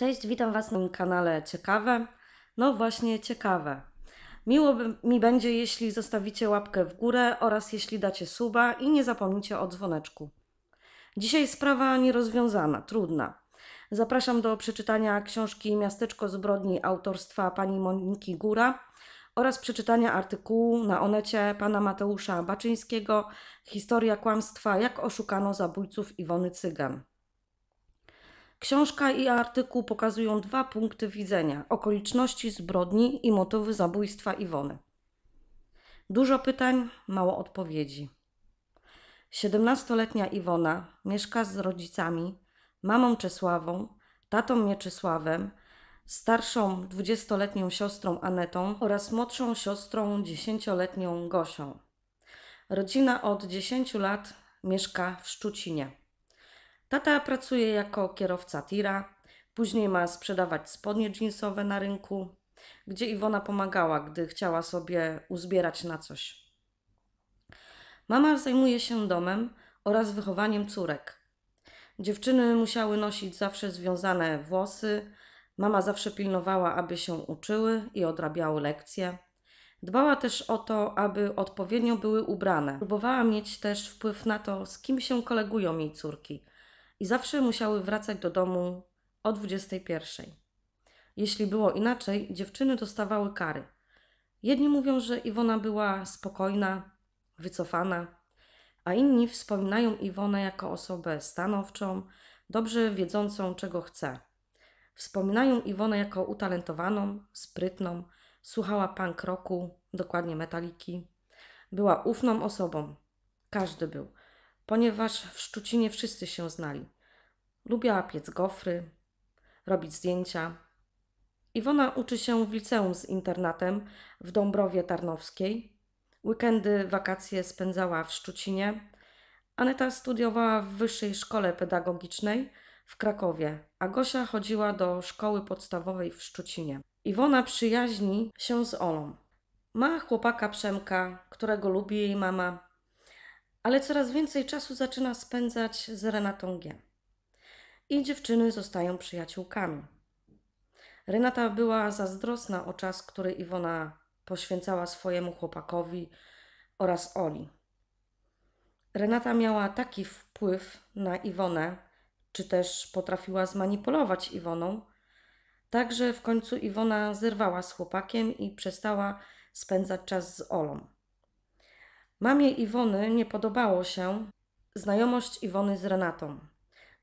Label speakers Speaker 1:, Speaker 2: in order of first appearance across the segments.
Speaker 1: Cześć, witam Was na moim kanale Ciekawe. No właśnie, ciekawe. Miło mi będzie, jeśli zostawicie łapkę w górę oraz jeśli dacie suba i nie zapomnicie o dzwoneczku. Dzisiaj sprawa nierozwiązana, trudna. Zapraszam do przeczytania książki Miasteczko zbrodni autorstwa pani Moniki Góra oraz przeczytania artykułu na Onecie pana Mateusza Baczyńskiego Historia kłamstwa, jak oszukano zabójców Iwony Cygan. Książka i artykuł pokazują dwa punkty widzenia: okoliczności zbrodni i motywy zabójstwa Iwony. Dużo pytań, mało odpowiedzi. 17-letnia Iwona mieszka z rodzicami, mamą Czesławą, tatą Mieczysławem, starszą 20-letnią siostrą Anetą oraz młodszą siostrą 10-letnią Gosią. Rodzina od 10 lat mieszka w Szczucinie. Tata pracuje jako kierowca tira, później ma sprzedawać spodnie jeansowe na rynku, gdzie Iwona pomagała, gdy chciała sobie uzbierać na coś. Mama zajmuje się domem oraz wychowaniem córek. Dziewczyny musiały nosić zawsze związane włosy, mama zawsze pilnowała, aby się uczyły i odrabiały lekcje. Dbała też o to, aby odpowiednio były ubrane. Próbowała mieć też wpływ na to, z kim się kolegują jej córki, i zawsze musiały wracać do domu o 21. Jeśli było inaczej, dziewczyny dostawały kary. Jedni mówią, że Iwona była spokojna, wycofana, a inni wspominają Iwonę jako osobę stanowczą, dobrze wiedzącą, czego chce. Wspominają Iwonę jako utalentowaną, sprytną, słuchała punk rocku, dokładnie metaliki. Była ufną osobą. Każdy był ponieważ w Szczucinie wszyscy się znali. Lubiała piec gofry, robić zdjęcia. Iwona uczy się w liceum z internatem w Dąbrowie Tarnowskiej. Weekendy, wakacje spędzała w Szczucinie. Aneta studiowała w Wyższej Szkole Pedagogicznej w Krakowie, a Gosia chodziła do szkoły podstawowej w Szczucinie. Iwona przyjaźni się z Olą. Ma chłopaka Przemka, którego lubi jej mama, ale coraz więcej czasu zaczyna spędzać z Renatą G. I dziewczyny zostają przyjaciółkami. Renata była zazdrosna o czas, który Iwona poświęcała swojemu chłopakowi oraz Oli. Renata miała taki wpływ na Iwonę, czy też potrafiła zmanipulować Iwoną, także że w końcu Iwona zerwała z chłopakiem i przestała spędzać czas z Olą. Mamie Iwony nie podobało się znajomość Iwony z Renatą.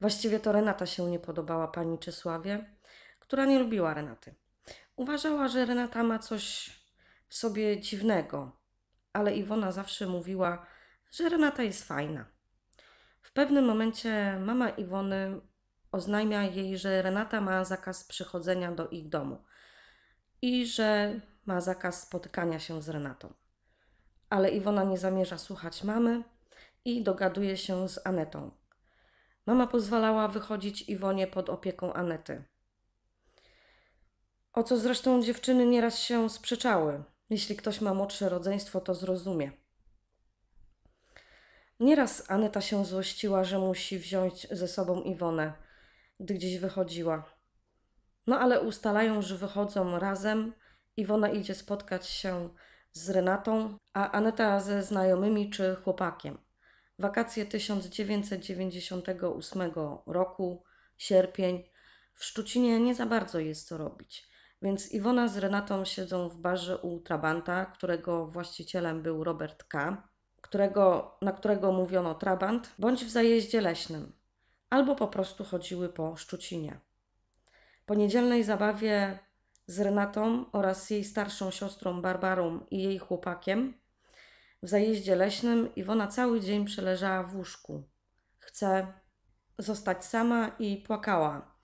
Speaker 1: Właściwie to Renata się nie podobała pani Czesławie, która nie lubiła Renaty. Uważała, że Renata ma coś w sobie dziwnego, ale Iwona zawsze mówiła, że Renata jest fajna. W pewnym momencie mama Iwony oznajmia jej, że Renata ma zakaz przychodzenia do ich domu i że ma zakaz spotykania się z Renatą ale Iwona nie zamierza słuchać mamy i dogaduje się z Anetą. Mama pozwalała wychodzić Iwonie pod opieką Anety. O co zresztą dziewczyny nieraz się sprzeczały. Jeśli ktoś ma młodsze rodzeństwo, to zrozumie. Nieraz Aneta się złościła, że musi wziąć ze sobą Iwonę, gdy gdzieś wychodziła. No ale ustalają, że wychodzą razem. Iwona idzie spotkać się z Renatą, a Aneta ze znajomymi czy chłopakiem. Wakacje 1998 roku, sierpień. W Szczucinie nie za bardzo jest co robić, więc Iwona z Renatą siedzą w barze u Trabanta, którego właścicielem był Robert K., którego, na którego mówiono Trabant, bądź w zajeździe leśnym, albo po prostu chodziły po Szczucinie. Po niedzielnej zabawie z Renatą oraz jej starszą siostrą Barbarą i jej chłopakiem. W zajeździe leśnym Iwona cały dzień przeleżała w łóżku. Chce zostać sama i płakała.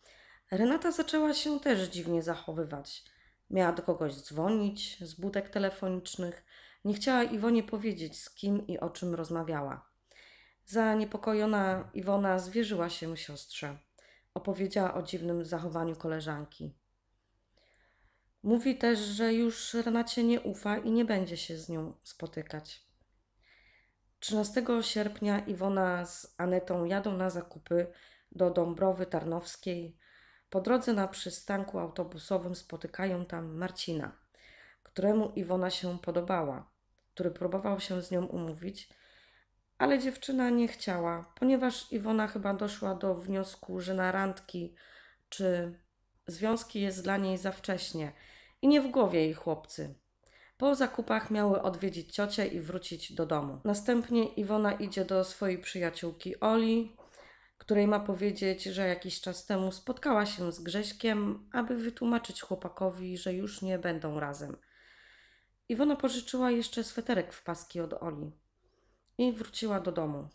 Speaker 1: Renata zaczęła się też dziwnie zachowywać. Miała do kogoś dzwonić z budek telefonicznych. Nie chciała Iwonie powiedzieć, z kim i o czym rozmawiała. Zaniepokojona Iwona zwierzyła się siostrze. Opowiedziała o dziwnym zachowaniu koleżanki. Mówi też, że już Renacie nie ufa i nie będzie się z nią spotykać. 13 sierpnia Iwona z Anetą jadą na zakupy do Dąbrowy Tarnowskiej. Po drodze na przystanku autobusowym spotykają tam Marcina, któremu Iwona się podobała, który próbował się z nią umówić, ale dziewczyna nie chciała, ponieważ Iwona chyba doszła do wniosku, że na randki czy związki jest dla niej za wcześnie i nie w głowie jej chłopcy. Po zakupach miały odwiedzić ciocię i wrócić do domu. Następnie Iwona idzie do swojej przyjaciółki Oli, której ma powiedzieć, że jakiś czas temu spotkała się z Grześkiem, aby wytłumaczyć chłopakowi, że już nie będą razem. Iwona pożyczyła jeszcze sweterek w paski od Oli i wróciła do domu.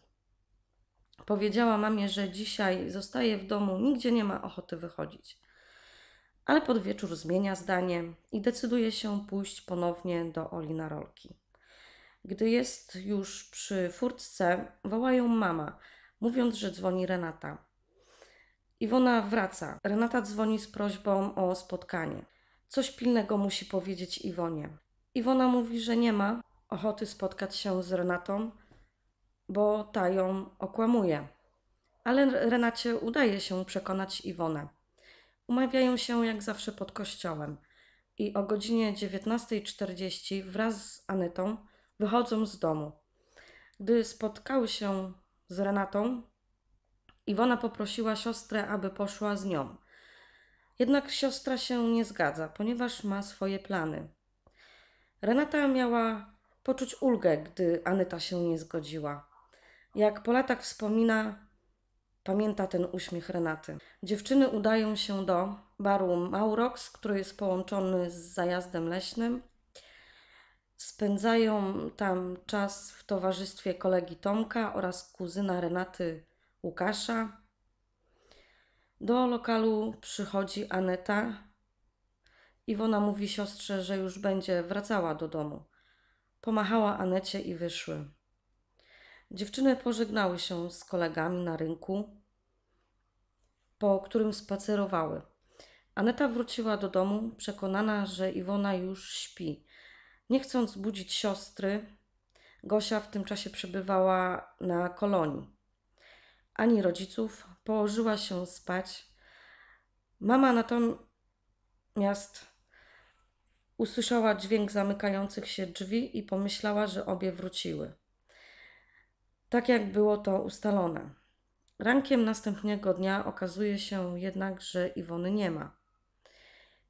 Speaker 1: Powiedziała mamie, że dzisiaj zostaje w domu, nigdzie nie ma ochoty wychodzić ale pod wieczór zmienia zdanie i decyduje się pójść ponownie do Oli na rolki. Gdy jest już przy furtce, wołają mama, mówiąc, że dzwoni Renata. Iwona wraca. Renata dzwoni z prośbą o spotkanie. Coś pilnego musi powiedzieć Iwonie. Iwona mówi, że nie ma ochoty spotkać się z Renatą, bo ta ją okłamuje. Ale Renacie udaje się przekonać Iwonę umawiają się jak zawsze pod kościołem i o godzinie 19.40 wraz z Anetą wychodzą z domu. Gdy spotkały się z Renatą, Iwona poprosiła siostrę, aby poszła z nią. Jednak siostra się nie zgadza, ponieważ ma swoje plany. Renata miała poczuć ulgę, gdy Aneta się nie zgodziła. Jak po latach wspomina, Pamięta ten uśmiech Renaty. Dziewczyny udają się do baru Maurox, który jest połączony z zajazdem leśnym. Spędzają tam czas w towarzystwie kolegi Tomka oraz kuzyna Renaty Łukasza. Do lokalu przychodzi Aneta. Iwona mówi siostrze, że już będzie wracała do domu. Pomachała Anecie i wyszły. Dziewczyny pożegnały się z kolegami na rynku po którym spacerowały. Aneta wróciła do domu, przekonana, że Iwona już śpi. Nie chcąc budzić siostry, Gosia w tym czasie przebywała na kolonii. Ani rodziców położyła się spać. Mama natomiast usłyszała dźwięk zamykających się drzwi i pomyślała, że obie wróciły. Tak jak było to ustalone. Rankiem następnego dnia okazuje się jednak, że Iwony nie ma.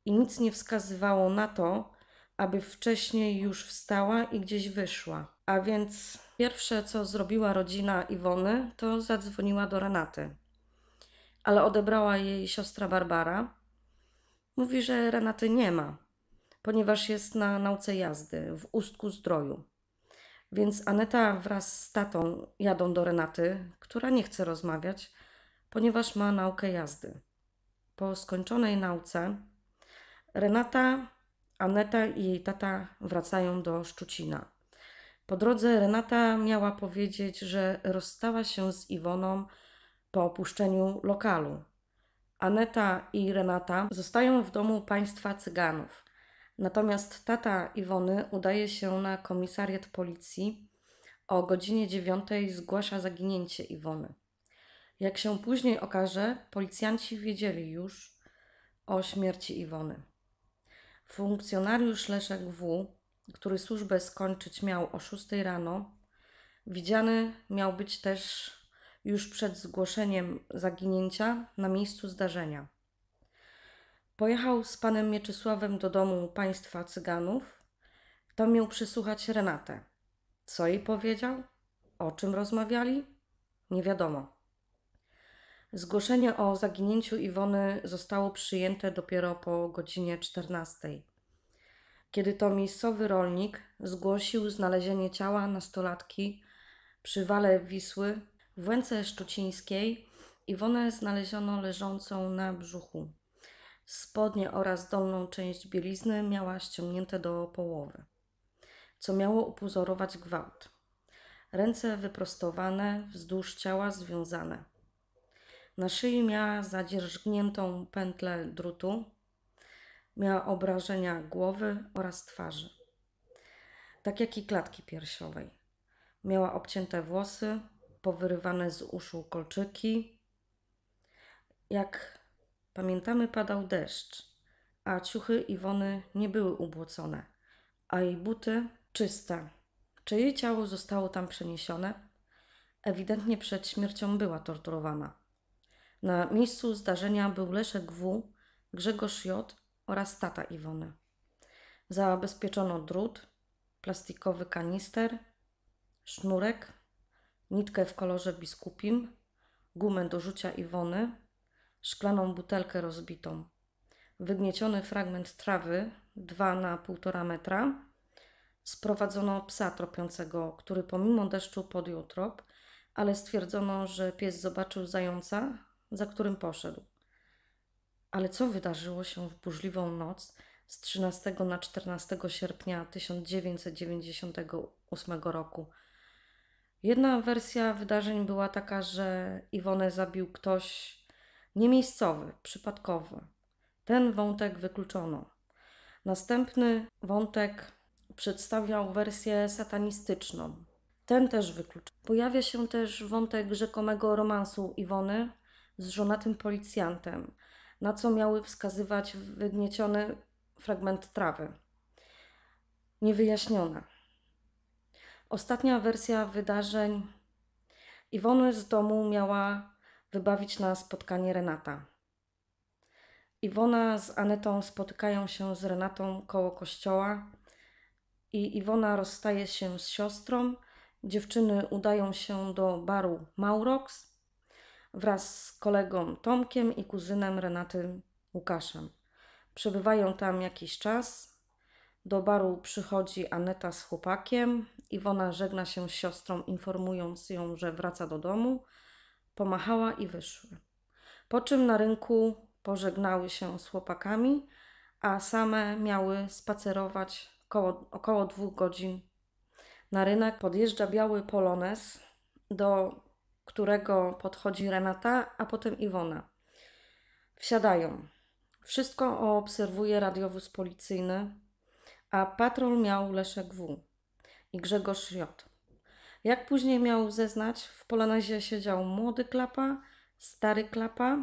Speaker 1: I nic nie wskazywało na to, aby wcześniej już wstała i gdzieś wyszła. A więc pierwsze, co zrobiła rodzina Iwony, to zadzwoniła do Renaty. Ale odebrała jej siostra Barbara. Mówi, że Renaty nie ma, ponieważ jest na nauce jazdy w Ustku Zdroju. Więc Aneta wraz z tatą jadą do Renaty, która nie chce rozmawiać, ponieważ ma naukę jazdy. Po skończonej nauce Renata, Aneta i jej tata wracają do Szczucina. Po drodze Renata miała powiedzieć, że rozstała się z Iwoną po opuszczeniu lokalu. Aneta i Renata zostają w domu państwa Cyganów. Natomiast tata Iwony udaje się na komisariat policji. O godzinie 9 zgłasza zaginięcie Iwony. Jak się później okaże, policjanci wiedzieli już o śmierci Iwony. Funkcjonariusz Leszek W., który służbę skończyć miał o 6 rano, widziany miał być też już przed zgłoszeniem zaginięcia na miejscu zdarzenia. Pojechał z panem Mieczysławem do domu państwa Cyganów. Tam miał przysłuchać Renatę. Co jej powiedział? O czym rozmawiali? Nie wiadomo. Zgłoszenie o zaginięciu Iwony zostało przyjęte dopiero po godzinie 14, kiedy to miejscowy rolnik zgłosił znalezienie ciała nastolatki przy wale Wisły w Łęce Szczucińskiej. Iwonę znaleziono leżącą na brzuchu. Spodnie oraz dolną część bielizny miała ściągnięte do połowy, co miało upozorować gwałt. Ręce wyprostowane, wzdłuż ciała związane. Na szyi miała zadzierzgniętą pętlę drutu. Miała obrażenia głowy oraz twarzy, tak jak i klatki piersiowej. Miała obcięte włosy, powyrywane z uszu kolczyki, jak Pamiętamy, padał deszcz, a ciuchy Iwony nie były ubłocone, a jej buty czyste. Czy jej ciało zostało tam przeniesione? Ewidentnie przed śmiercią była torturowana. Na miejscu zdarzenia był Leszek W., Grzegorz J. oraz tata Iwony. Zabezpieczono drut, plastikowy kanister, sznurek, nitkę w kolorze biskupim, gumę do rzucia Iwony, szklaną butelkę rozbitą, wygnieciony fragment trawy, 2 na 1,5 metra. Sprowadzono psa tropiącego, który pomimo deszczu podjął trop, ale stwierdzono, że pies zobaczył zająca, za którym poszedł. Ale co wydarzyło się w burzliwą noc z 13 na 14 sierpnia 1998 roku? Jedna wersja wydarzeń była taka, że Iwonę zabił ktoś, niemiejscowy, przypadkowy. Ten wątek wykluczono. Następny wątek przedstawiał wersję satanistyczną. Ten też wykluczono. Pojawia się też wątek rzekomego romansu Iwony z żonatym policjantem, na co miały wskazywać wygnieciony fragment trawy. Niewyjaśnione. Ostatnia wersja wydarzeń Iwony z domu miała wybawić na spotkanie Renata. Iwona z Anetą spotykają się z Renatą koło kościoła i Iwona rozstaje się z siostrą. Dziewczyny udają się do baru Maurox wraz z kolegą Tomkiem i kuzynem Renaty Łukaszem. Przebywają tam jakiś czas. Do baru przychodzi Aneta z chłopakiem. Iwona żegna się z siostrą, informując ją, że wraca do domu pomachała i wyszły. Po czym na rynku pożegnały się z chłopakami, a same miały spacerować około, około dwóch godzin. Na rynek podjeżdża biały polones, do którego podchodzi Renata, a potem Iwona. Wsiadają. Wszystko obserwuje radiowóz policyjny, a patrol miał Leszek W. i Grzegorz J. Jak później miał zeznać, w Polonezie siedział młody klapa, stary klapa,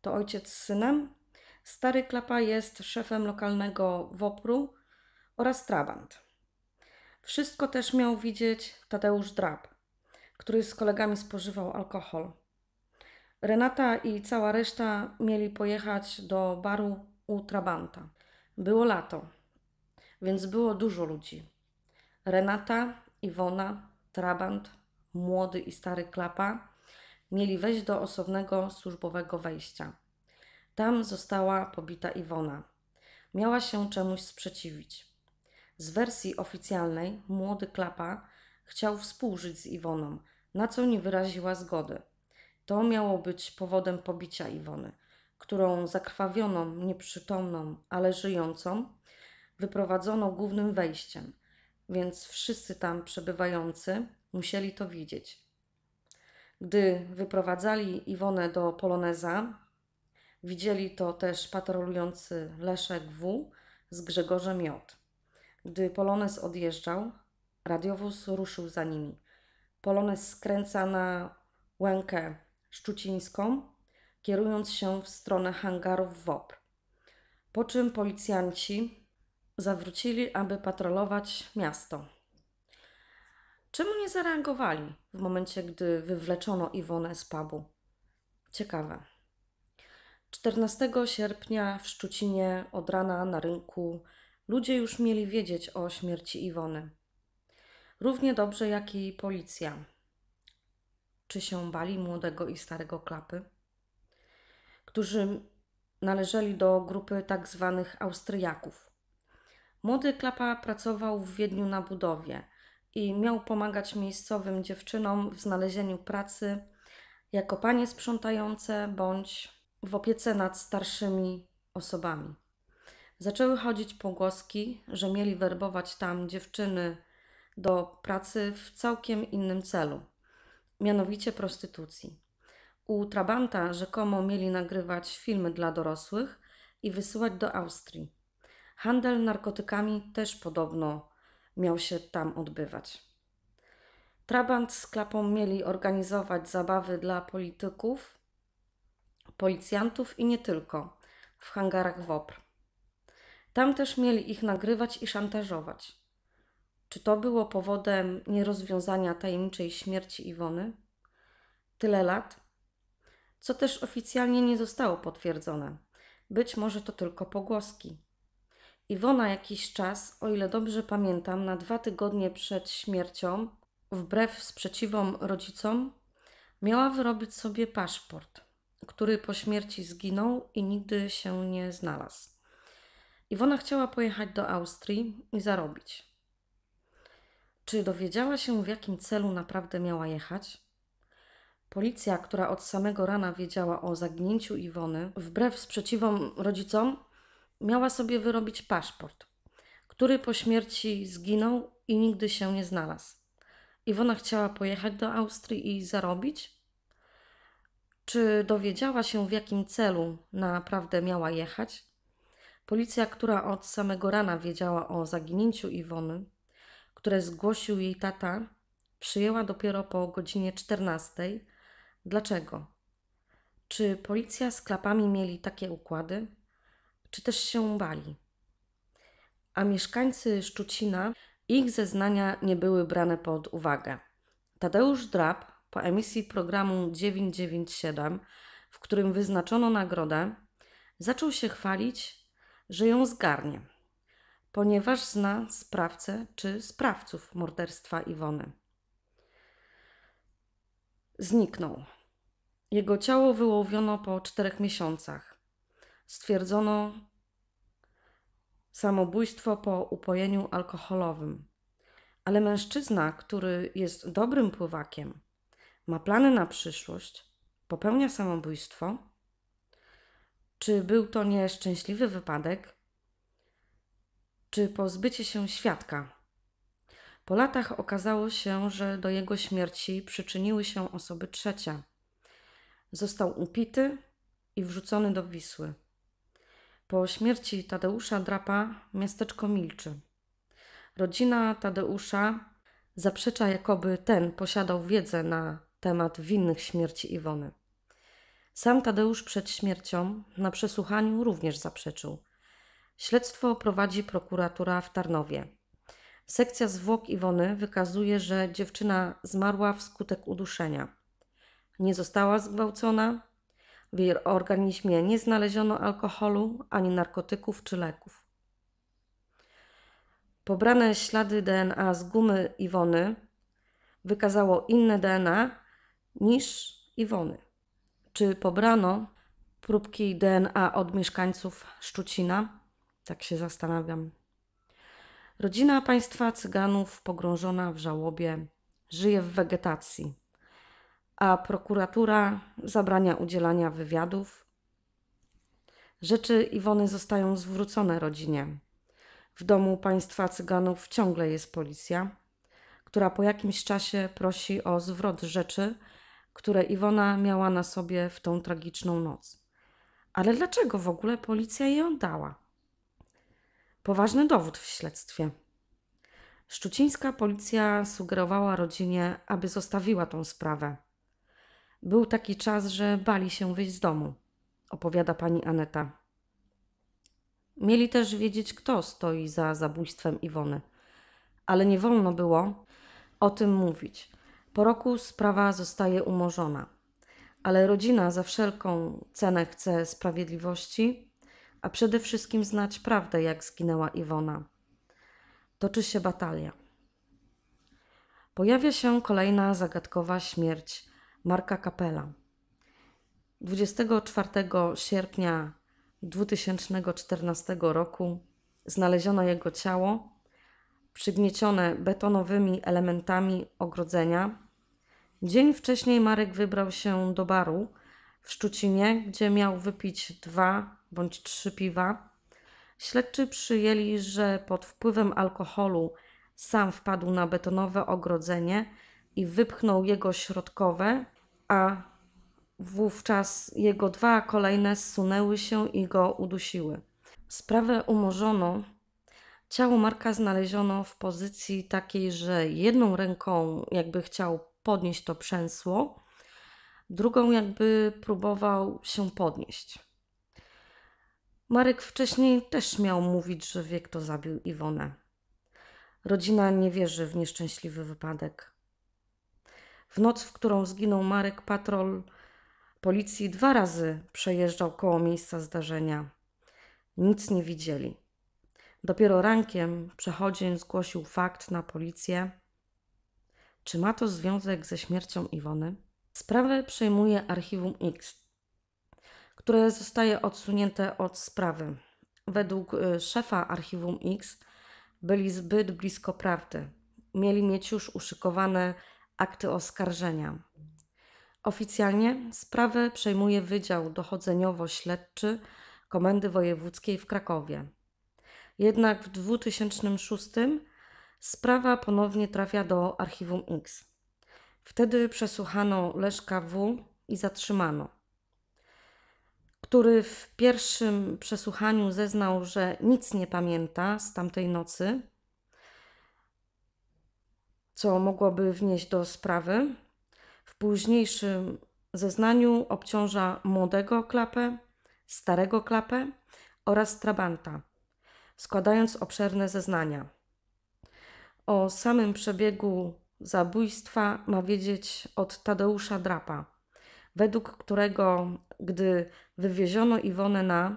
Speaker 1: to ojciec z synem. Stary klapa jest szefem lokalnego WOPR-u oraz Trabant. Wszystko też miał widzieć Tadeusz Drab, który z kolegami spożywał alkohol. Renata i cała reszta mieli pojechać do baru u Trabanta. Było lato, więc było dużo ludzi. Renata, Iwona, trabant, młody i stary klapa, mieli wejść do osobnego służbowego wejścia. Tam została pobita Iwona. Miała się czemuś sprzeciwić. Z wersji oficjalnej młody klapa chciał współżyć z Iwoną, na co nie wyraziła zgody. To miało być powodem pobicia Iwony, którą zakrwawioną, nieprzytomną, ale żyjącą, wyprowadzono głównym wejściem – więc wszyscy tam przebywający musieli to widzieć. Gdy wyprowadzali Iwonę do Poloneza, widzieli to też patrolujący Leszek W. z Grzegorzem J. Gdy Polonez odjeżdżał, radiowóz ruszył za nimi. Polonez skręca na łękę szczucińską, kierując się w stronę hangarów WOP. Po czym policjanci zawrócili, aby patrolować miasto. Czemu nie zareagowali w momencie, gdy wywleczono Iwonę z pubu? Ciekawe. 14 sierpnia w Szczucinie od rana na rynku ludzie już mieli wiedzieć o śmierci Iwony. Równie dobrze jak i policja. Czy się bali młodego i starego klapy? Którzy należeli do grupy tak zwanych Austriaków, Młody Klapa pracował w Wiedniu na budowie i miał pomagać miejscowym dziewczynom w znalezieniu pracy jako panie sprzątające bądź w opiece nad starszymi osobami. Zaczęły chodzić pogłoski, że mieli werbować tam dziewczyny do pracy w całkiem innym celu, mianowicie prostytucji. U Trabanta rzekomo mieli nagrywać filmy dla dorosłych i wysyłać do Austrii. Handel narkotykami też podobno miał się tam odbywać. Trabant z klapą mieli organizować zabawy dla polityków, policjantów i nie tylko w hangarach WOPR. Tam też mieli ich nagrywać i szantażować. Czy to było powodem nierozwiązania tajemniczej śmierci Iwony? Tyle lat? Co też oficjalnie nie zostało potwierdzone. Być może to tylko pogłoski. Iwona jakiś czas, o ile dobrze pamiętam, na dwa tygodnie przed śmiercią, wbrew sprzeciwom rodzicom, miała wyrobić sobie paszport, który po śmierci zginął i nigdy się nie znalazł. Iwona chciała pojechać do Austrii i zarobić. Czy dowiedziała się, w jakim celu naprawdę miała jechać? Policja, która od samego rana wiedziała o zaginięciu Iwony, wbrew sprzeciwom rodzicom, miała sobie wyrobić paszport, który po śmierci zginął i nigdy się nie znalazł. Iwona chciała pojechać do Austrii i zarobić? Czy dowiedziała się, w jakim celu naprawdę miała jechać? Policja, która od samego rana wiedziała o zaginięciu Iwony, które zgłosił jej tata, przyjęła dopiero po godzinie 14. Dlaczego? Czy policja z klapami mieli takie układy? czy też się bali. A mieszkańcy Szczucina, ich zeznania nie były brane pod uwagę. Tadeusz Drab po emisji programu 997, w którym wyznaczono nagrodę, zaczął się chwalić, że ją zgarnie, ponieważ zna sprawcę czy sprawców morderstwa Iwony. Zniknął. Jego ciało wyłowiono po czterech miesiącach stwierdzono samobójstwo po upojeniu alkoholowym. Ale mężczyzna, który jest dobrym pływakiem, ma plany na przyszłość, popełnia samobójstwo? Czy był to nieszczęśliwy wypadek? Czy pozbycie się świadka? Po latach okazało się, że do jego śmierci przyczyniły się osoby trzecie. Został upity i wrzucony do Wisły. Po śmierci Tadeusza Drapa miasteczko milczy. Rodzina Tadeusza zaprzecza, jakoby ten posiadał wiedzę na temat winnych śmierci Iwony. Sam Tadeusz przed śmiercią na przesłuchaniu również zaprzeczył. Śledztwo prowadzi prokuratura w Tarnowie. Sekcja zwłok Iwony wykazuje, że dziewczyna zmarła wskutek uduszenia. Nie została zgwałcona, w organizmie nie znaleziono alkoholu ani narkotyków czy leków. Pobrane ślady DNA z gumy Iwony wykazało inne DNA niż Iwony. Czy pobrano próbki DNA od mieszkańców Szczucina? Tak się zastanawiam. Rodzina państwa Cyganów pogrążona w żałobie żyje w wegetacji a prokuratura zabrania udzielania wywiadów. Rzeczy Iwony zostają zwrócone rodzinie. W domu państwa cyganów ciągle jest policja, która po jakimś czasie prosi o zwrot rzeczy, które Iwona miała na sobie w tą tragiczną noc. Ale dlaczego w ogóle policja je oddała? Poważny dowód w śledztwie. Szczucińska policja sugerowała rodzinie, aby zostawiła tą sprawę. Był taki czas, że bali się wyjść z domu, opowiada pani Aneta. Mieli też wiedzieć, kto stoi za zabójstwem Iwony, ale nie wolno było o tym mówić. Po roku sprawa zostaje umorzona, ale rodzina za wszelką cenę chce sprawiedliwości, a przede wszystkim znać prawdę, jak zginęła Iwona. Toczy się batalia. Pojawia się kolejna zagadkowa śmierć Marka Kapela. 24 sierpnia 2014 roku znaleziono jego ciało przygniecione betonowymi elementami ogrodzenia. Dzień wcześniej Marek wybrał się do baru w Szczucinie, gdzie miał wypić dwa bądź trzy piwa. Śledczy przyjęli, że pod wpływem alkoholu sam wpadł na betonowe ogrodzenie i wypchnął jego środkowe, a wówczas jego dwa kolejne zsunęły się i go udusiły. Sprawę umorzono. Ciało Marka znaleziono w pozycji takiej, że jedną ręką jakby chciał podnieść to przęsło, drugą jakby próbował się podnieść. Marek wcześniej też miał mówić, że wie, kto zabił Iwonę. Rodzina nie wierzy w nieszczęśliwy wypadek. W noc, w którą zginął Marek, patrol policji dwa razy przejeżdżał koło miejsca zdarzenia. Nic nie widzieli. Dopiero rankiem przechodzień zgłosił fakt na policję. Czy ma to związek ze śmiercią Iwony? Sprawę przejmuje Archiwum X, które zostaje odsunięte od sprawy. Według y, szefa Archiwum X byli zbyt blisko prawdy. Mieli mieć już uszykowane akty oskarżenia. Oficjalnie sprawę przejmuje Wydział Dochodzeniowo-Śledczy Komendy Wojewódzkiej w Krakowie. Jednak w 2006 sprawa ponownie trafia do Archiwum X. Wtedy przesłuchano Leszka W. i zatrzymano, który w pierwszym przesłuchaniu zeznał, że nic nie pamięta z tamtej nocy co mogłoby wnieść do sprawy. W późniejszym zeznaniu obciąża młodego klapę, starego klapę oraz trabanta, składając obszerne zeznania. O samym przebiegu zabójstwa ma wiedzieć od Tadeusza Drapa, według którego, gdy wywieziono Iwonę na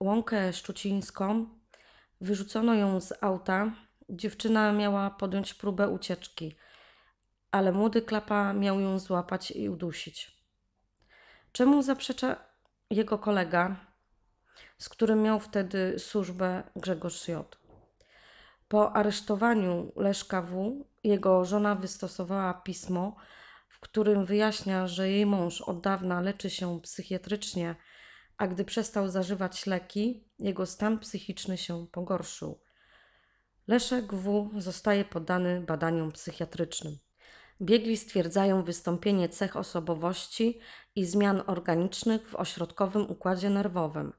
Speaker 1: łąkę szczucińską, wyrzucono ją z auta Dziewczyna miała podjąć próbę ucieczki, ale młody klapa miał ją złapać i udusić. Czemu zaprzecza jego kolega, z którym miał wtedy służbę Grzegorz J. Po aresztowaniu Leszka W. jego żona wystosowała pismo, w którym wyjaśnia, że jej mąż od dawna leczy się psychiatrycznie, a gdy przestał zażywać leki, jego stan psychiczny się pogorszył. Leszek W. zostaje poddany badaniom psychiatrycznym. Biegli stwierdzają wystąpienie cech osobowości i zmian organicznych w ośrodkowym układzie nerwowym.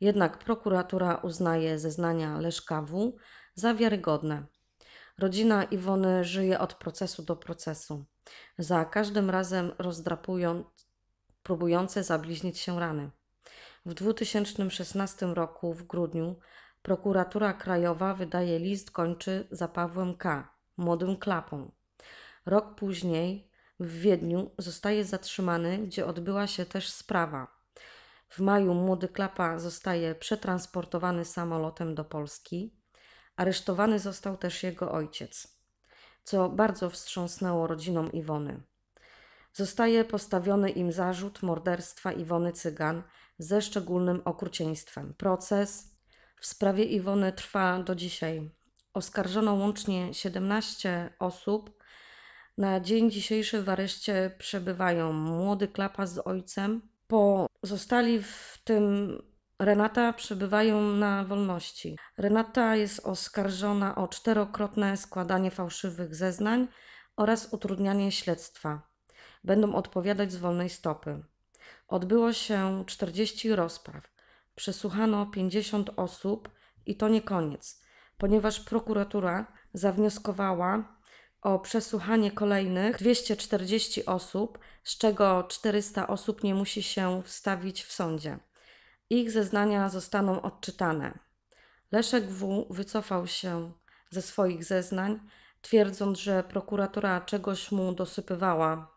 Speaker 1: Jednak prokuratura uznaje zeznania Leszka W. za wiarygodne. Rodzina Iwony żyje od procesu do procesu, za każdym razem rozdrapując próbujące zabliźnić się rany. W 2016 roku w grudniu Prokuratura Krajowa wydaje list, kończy za Pawłem K., młodym klapą. Rok później w Wiedniu zostaje zatrzymany, gdzie odbyła się też sprawa. W maju młody klapa zostaje przetransportowany samolotem do Polski. Aresztowany został też jego ojciec, co bardzo wstrząsnęło rodziną Iwony. Zostaje postawiony im zarzut morderstwa Iwony Cygan ze szczególnym okrucieństwem. Proces w sprawie Iwony trwa do dzisiaj. Oskarżono łącznie 17 osób. Na dzień dzisiejszy w areszcie przebywają młody klapa z ojcem. Pozostali w tym Renata przebywają na wolności. Renata jest oskarżona o czterokrotne składanie fałszywych zeznań oraz utrudnianie śledztwa. Będą odpowiadać z wolnej stopy. Odbyło się 40 rozpraw przesłuchano 50 osób i to nie koniec, ponieważ prokuratura zawnioskowała o przesłuchanie kolejnych 240 osób, z czego 400 osób nie musi się wstawić w sądzie. Ich zeznania zostaną odczytane. Leszek W. wycofał się ze swoich zeznań, twierdząc, że prokuratura czegoś mu dosypywała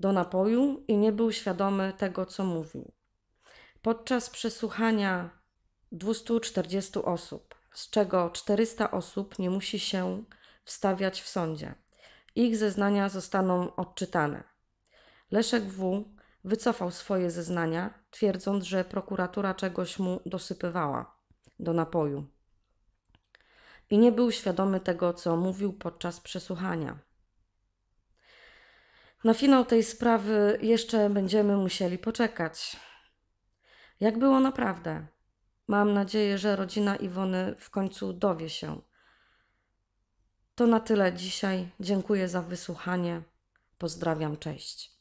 Speaker 1: do napoju i nie był świadomy tego, co mówił. Podczas przesłuchania 240 osób, z czego 400 osób nie musi się wstawiać w sądzie. Ich zeznania zostaną odczytane. Leszek W. wycofał swoje zeznania, twierdząc, że prokuratura czegoś mu dosypywała do napoju i nie był świadomy tego, co mówił podczas przesłuchania. Na finał tej sprawy jeszcze będziemy musieli poczekać jak było naprawdę. Mam nadzieję, że rodzina Iwony w końcu dowie się. To na tyle dzisiaj. Dziękuję za wysłuchanie. Pozdrawiam, cześć.